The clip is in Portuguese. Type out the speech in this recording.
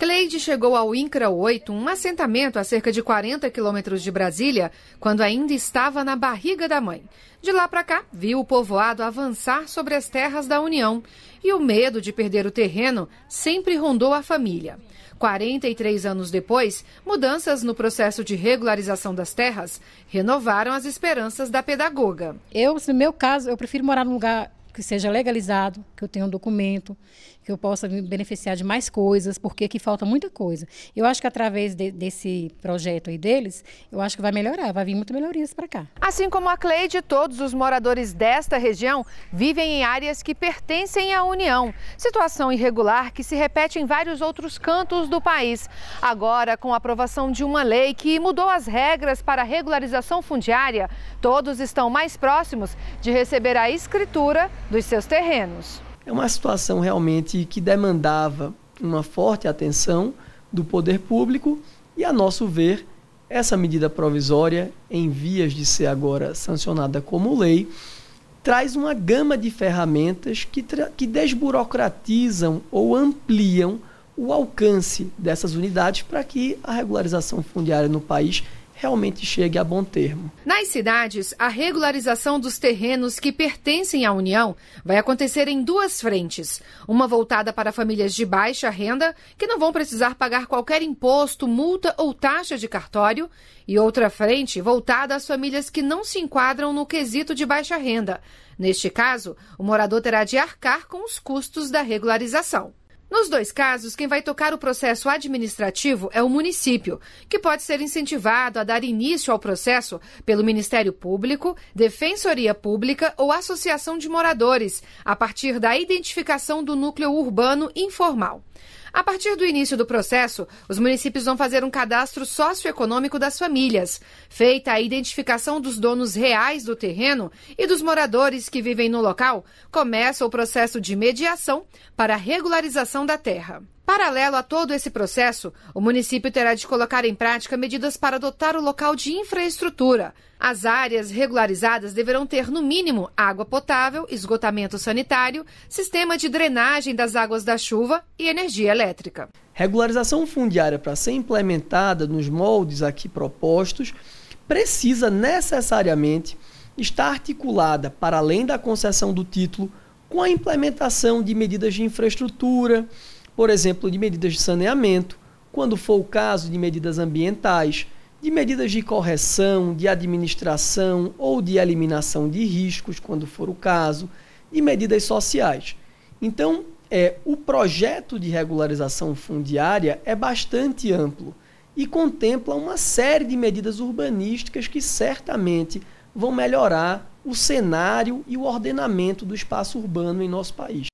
Cleide chegou ao INCRA 8, um assentamento a cerca de 40 quilômetros de Brasília, quando ainda estava na barriga da mãe. De lá para cá, viu o povoado avançar sobre as terras da União e o medo de perder o terreno sempre rondou a família. 43 anos depois, mudanças no processo de regularização das terras renovaram as esperanças da pedagoga. Eu, no meu caso, eu prefiro morar num lugar que seja legalizado, que eu tenha um documento, que eu possa me beneficiar de mais coisas, porque aqui falta muita coisa. Eu acho que através de, desse projeto aí deles, eu acho que vai melhorar, vai vir muitas melhorias para cá. Assim como a Cleide, todos os moradores desta região vivem em áreas que pertencem à União. Situação irregular que se repete em vários outros cantos do país. Agora, com a aprovação de uma lei que mudou as regras para regularização fundiária, todos estão mais próximos de receber a escritura dos seus terrenos. É uma situação realmente que demandava uma forte atenção do poder público e, a nosso ver, essa medida provisória, em vias de ser agora sancionada como lei, traz uma gama de ferramentas que, que desburocratizam ou ampliam o alcance dessas unidades para que a regularização fundiária no país realmente chegue a bom termo. Nas cidades, a regularização dos terrenos que pertencem à União vai acontecer em duas frentes: uma voltada para famílias de baixa renda, que não vão precisar pagar qualquer imposto, multa ou taxa de cartório, e outra frente voltada às famílias que não se enquadram no quesito de baixa renda. Neste caso, o morador terá de arcar com os custos da regularização. Nos dois casos, quem vai tocar o processo administrativo é o município, que pode ser incentivado a dar início ao processo pelo Ministério Público, Defensoria Pública ou Associação de Moradores, a partir da identificação do núcleo urbano informal. A partir do início do processo, os municípios vão fazer um cadastro socioeconômico das famílias. Feita a identificação dos donos reais do terreno e dos moradores que vivem no local, começa o processo de mediação para regularização da terra. Paralelo a todo esse processo, o município terá de colocar em prática medidas para dotar o local de infraestrutura. As áreas regularizadas deverão ter, no mínimo, água potável, esgotamento sanitário, sistema de drenagem das águas da chuva e energia elétrica. Regularização fundiária para ser implementada nos moldes aqui propostos precisa necessariamente estar articulada, para além da concessão do título, com a implementação de medidas de infraestrutura por exemplo, de medidas de saneamento, quando for o caso de medidas ambientais, de medidas de correção, de administração ou de eliminação de riscos, quando for o caso, de medidas sociais. Então, é, o projeto de regularização fundiária é bastante amplo e contempla uma série de medidas urbanísticas que certamente vão melhorar o cenário e o ordenamento do espaço urbano em nosso país.